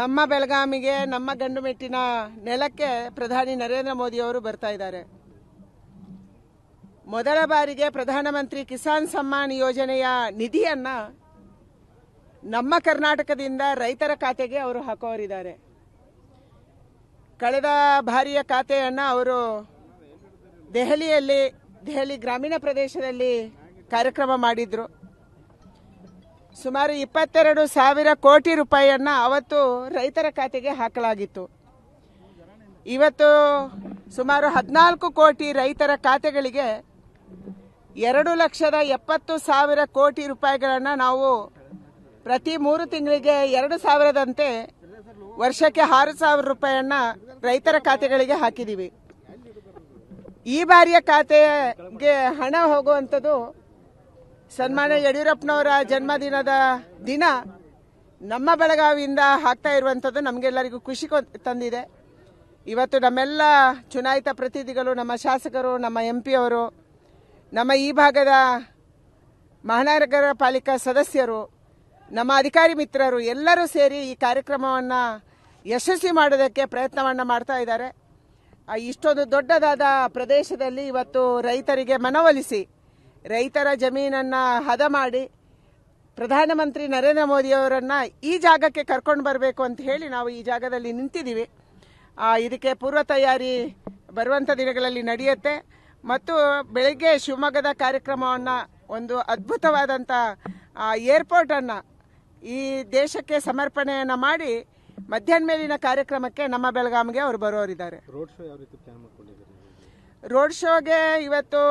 ನಮ್ಮ ಬೆಳಗಾವಿಗೆ ನಮ್ಮ ಗಂಡುಮೆಟ್ಟಿನ ನೆಲಕ್ಕೆ ಪ್ರಧಾನಿ ನರೇಂದ್ರ ಮೋದಿ ಅವರು ಬರ್ತಾ ಇದ್ದಾರೆ ಮೊದಲ ಬಾರಿಗೆ ಪ್ರಧಾನಮಂತ್ರಿ ಕಿಸಾನ್ ಸಮ್ಮಾನ್ ಯೋಜನೆಯ ನಿಧಿಯನ್ನ ನಮ್ಮ ಕರ್ನಾಟಕದಿಂದ ರೈತರ ಖಾತೆಗೆ ಅವರು ಹಾಕೋರಿದ್ದಾರೆ ಕಳೆದ ಬಾರಿಯ ಖಾತೆಯನ್ನು ಅವರು ದೆಹಲಿಯಲ್ಲಿ ದೆಹಲಿ ಗ್ರಾಮೀಣ ಪ್ರದೇಶದಲ್ಲಿ ಕಾರ್ಯಕ್ರಮ ಮಾಡಿದ್ರು ಸುಮಾರು ಇಪ್ಪತ್ತೆರಡು ಸಾವಿರ ಕೋಟಿ ರೂಪಾಯಿಯನ್ನ ಅವತ್ತು ರೈತರ ಖಾತೆಗೆ ಹಾಕಲಾಗಿತ್ತು ಇವತ್ತು ಸುಮಾರು ಹದಿನಾಲ್ಕು ಕೋಟಿ ರೈತರ ಖಾತೆಗಳಿಗೆ ಎರಡು ಲಕ್ಷದ ಎಪ್ಪತ್ತು ಸಾವಿರ ಕೋಟಿ ರೂಪಾಯಿಗಳನ್ನು ನಾವು ಪ್ರತಿ ಮೂರು ತಿಂಗಳಿಗೆ ಎರಡು ಸಾವಿರದಂತೆ ವರ್ಷಕ್ಕೆ ಆರು ಸಾವಿರ ರೂಪಾಯಿಯನ್ನ ರೈತರ ಖಾತೆಗಳಿಗೆ ಹಾಕಿದ್ದೀವಿ ಈ ಬಾರಿಯ ಖಾತೆಗೆ ಹಣ ಹೋಗುವಂಥದ್ದು ಸನ್ಮಾನ್ಯ ಯಡಿಯೂರಪ್ಪನವರ ಜನ್ಮದಿನದ ದಿನ ನಮ್ಮ ಬೆಳಗಾವಿಯಿಂದ ಆಗ್ತಾ ಇರುವಂಥದ್ದು ನಮಗೆಲ್ಲರಿಗೂ ಖುಷಿ ತಂದಿದೆ ಇವತ್ತು ನಮ್ಮೆಲ್ಲ ಚುನಾಯಿತ ಪ್ರತಿನಿಧಿಗಳು ನಮ್ಮ ಶಾಸಕರು ನಮ್ಮ ಎಂ ಪಿ ಅವರು ನಮ್ಮ ಈ ಭಾಗದ ಮಹಾನಗರ ಪಾಲಿಕಾ ಸದಸ್ಯರು ನಮ್ಮ ಅಧಿಕಾರಿ ಮಿತ್ರರು ಎಲ್ಲರೂ ಸೇರಿ ಈ ಕಾರ್ಯಕ್ರಮವನ್ನು ಯಶಸ್ವಿ ಮಾಡೋದಕ್ಕೆ ಪ್ರಯತ್ನವನ್ನು ಮಾಡ್ತಾ ಇದ್ದಾರೆ ಇಷ್ಟೊಂದು ದೊಡ್ಡದಾದ ಪ್ರದೇಶದಲ್ಲಿ ಇವತ್ತು ರೈತರಿಗೆ ಮನವೊಲಿಸಿ ರೈತರ ಜಮೀನನ್ನು ಹದ ಮಾಡಿ ಪ್ರಧಾನಮಂತ್ರಿ ನರೇಂದ್ರ ಮೋದಿಯವರನ್ನು ಈ ಜಾಗಕ್ಕೆ ಕರ್ಕೊಂಡು ಬರಬೇಕು ಅಂತ ಹೇಳಿ ನಾವು ಈ ಜಾಗದಲ್ಲಿ ನಿಂತಿದ್ದೀವಿ ಇದಕ್ಕೆ ಪೂರ್ವ ತಯಾರಿ ಬರುವಂಥ ದಿನಗಳಲ್ಲಿ ನಡೆಯುತ್ತೆ ಮತ್ತು ಬೆಳಗ್ಗೆ ಶಿವಮೊಗ್ಗದ ಕಾರ್ಯಕ್ರಮವನ್ನು ಒಂದು ಅದ್ಭುತವಾದಂಥ ಏರ್ಪೋರ್ಟನ್ನು ಈ ದೇಶಕ್ಕೆ ಸಮರ್ಪಣೆಯನ್ನು ಮಾಡಿ ಮಧ್ಯಾಹ್ನ ಮೇಲಿನ ಕಾರ್ಯಕ್ರಮಕ್ಕೆ ನಮ್ಮ ಬೆಳಗಾವಿಗೆ ಅವರು ಬರೋರಿದ್ದಾರೆ ರೋಡ್ ಶೋ ಯಾವ ರೀತಿ ರೋಡ್ ಶೋಗೆ ಇವತ್ತು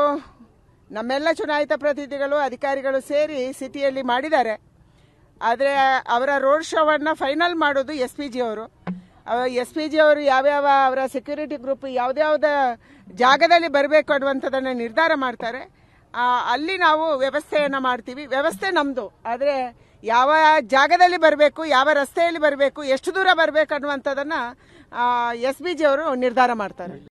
ನಮ್ಮೆಲ್ಲ ಚುನಾಯಿತ ಪ್ರತಿನಿಧಿಗಳು ಅಧಿಕಾರಿಗಳು ಸೇರಿ ಸಿಟಿಯಲ್ಲಿ ಮಾಡಿದ್ದಾರೆ ಆದರೆ ಅವರ ರೋಡ್ ಶೋವನ್ನು ಫೈನಲ್ ಮಾಡೋದು ಎಸ್ ಪಿ ಜಿ ಅವರು ಎಸ್ ಪಿ ಜಿ ಅವರು ಯಾವ್ಯಾವ ಅವರ ಸೆಕ್ಯೂರಿಟಿ ಗ್ರೂಪ್ ಯಾವುದ್ಯಾವುದ ಜಾಗದಲ್ಲಿ ಬರಬೇಕು ಅನ್ನುವಂಥದ್ದನ್ನು ನಿರ್ಧಾರ ಮಾಡ್ತಾರೆ ಅಲ್ಲಿ ನಾವು ವ್ಯವಸ್ಥೆಯನ್ನು ಮಾಡ್ತೀವಿ ವ್ಯವಸ್ಥೆ ನಮ್ಮದು ಆದರೆ ಯಾವ ಜಾಗದಲ್ಲಿ ಬರಬೇಕು ಯಾವ ರಸ್ತೆಯಲ್ಲಿ ಬರಬೇಕು ಎಷ್ಟು ದೂರ ಬರಬೇಕು ಅನ್ನುವಂಥದ್ದನ್ನು ಎಸ್ ಪಿ ಜಿ ಅವರು ನಿರ್ಧಾರ ಮಾಡ್ತಾರೆ